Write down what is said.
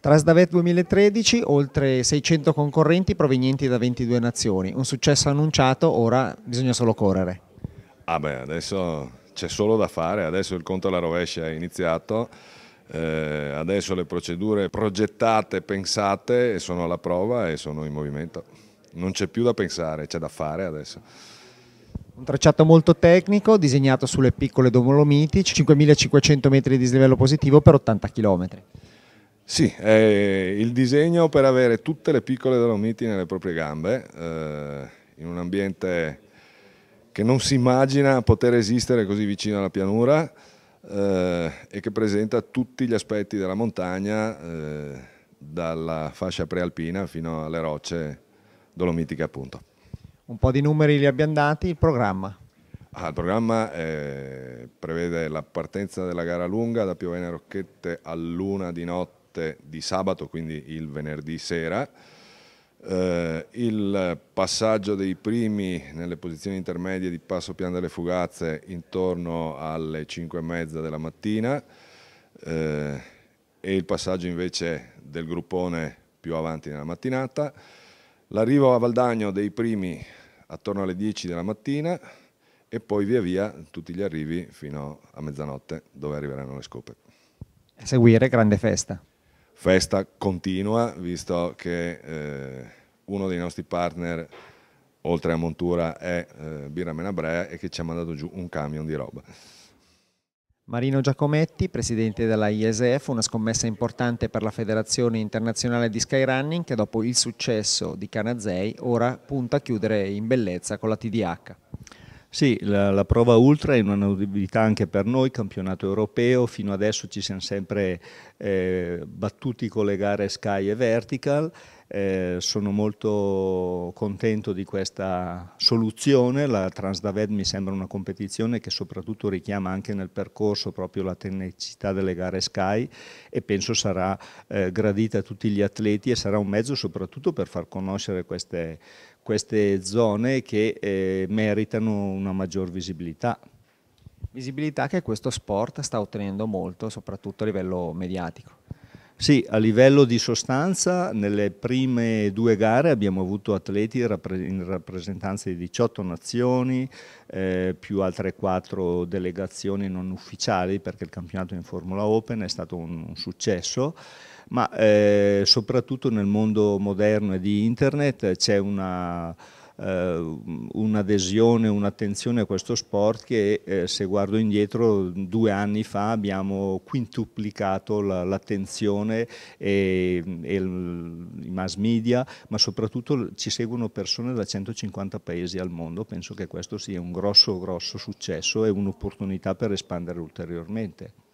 Trasdavet 2013, oltre 600 concorrenti provenienti da 22 nazioni. Un successo annunciato, ora bisogna solo correre. Ah beh, adesso c'è solo da fare, adesso il conto alla rovescia è iniziato, eh, adesso le procedure progettate, pensate sono alla prova e sono in movimento. Non c'è più da pensare, c'è da fare adesso. Un tracciato molto tecnico, disegnato sulle piccole domolomiti, 5500 metri di dislivello positivo per 80 km. Sì, eh, il disegno per avere tutte le piccole Dolomiti nelle proprie gambe, eh, in un ambiente che non si immagina poter esistere così vicino alla pianura eh, e che presenta tutti gli aspetti della montagna, eh, dalla fascia prealpina fino alle rocce dolomitiche appunto. Un po' di numeri li abbiamo dati, il programma? Ah, il programma eh, prevede la partenza della gara lunga da Piovene Rocchette a Luna di notte notte di sabato, quindi il venerdì sera. Eh, il passaggio dei primi nelle posizioni intermedie di passo piano delle fugazze intorno alle 5 e mezza della mattina eh, e il passaggio invece del gruppone più avanti nella mattinata. L'arrivo a Valdagno dei primi attorno alle 10 della mattina e poi via via tutti gli arrivi fino a mezzanotte dove arriveranno le scope. A seguire grande festa festa continua, visto che eh, uno dei nostri partner, oltre a Montura, è eh, Birra Menabrea e che ci ha mandato giù un camion di roba. Marino Giacometti, presidente della ISF, una scommessa importante per la Federazione Internazionale di Skyrunning che dopo il successo di Canazei ora punta a chiudere in bellezza con la TDH. Sì, la, la, prova ultra è una novità anche per noi, campionato europeo, fino adesso ci siamo sempre eh, battuti con le gare Sky e Vertical eh, sono molto contento di questa soluzione, la Transdaved mi sembra una competizione che soprattutto richiama anche nel percorso proprio la tecnicità delle gare Sky e penso sarà eh, gradita a tutti gli atleti e sarà un mezzo soprattutto per far conoscere queste, queste zone che eh, meritano una maggior visibilità. Visibilità che questo sport sta ottenendo molto, soprattutto a livello mediatico. Sì, a livello di sostanza nelle prime due gare abbiamo avuto atleti in rappresentanza di 18 nazioni, eh, più altre quattro delegazioni non ufficiali perché il campionato in Formula Open è stato un, un successo, ma eh, soprattutto nel mondo moderno e di internet c'è una eh, un'adesione, un'attenzione a questo sport che eh, se guardo indietro due anni fa abbiamo quintuplicato l'attenzione e, e il, i mass media, ma soprattutto ci seguono persone da 150 paesi al mondo, penso che questo sia un grosso grosso successo e un'opportunità per espandere ulteriormente.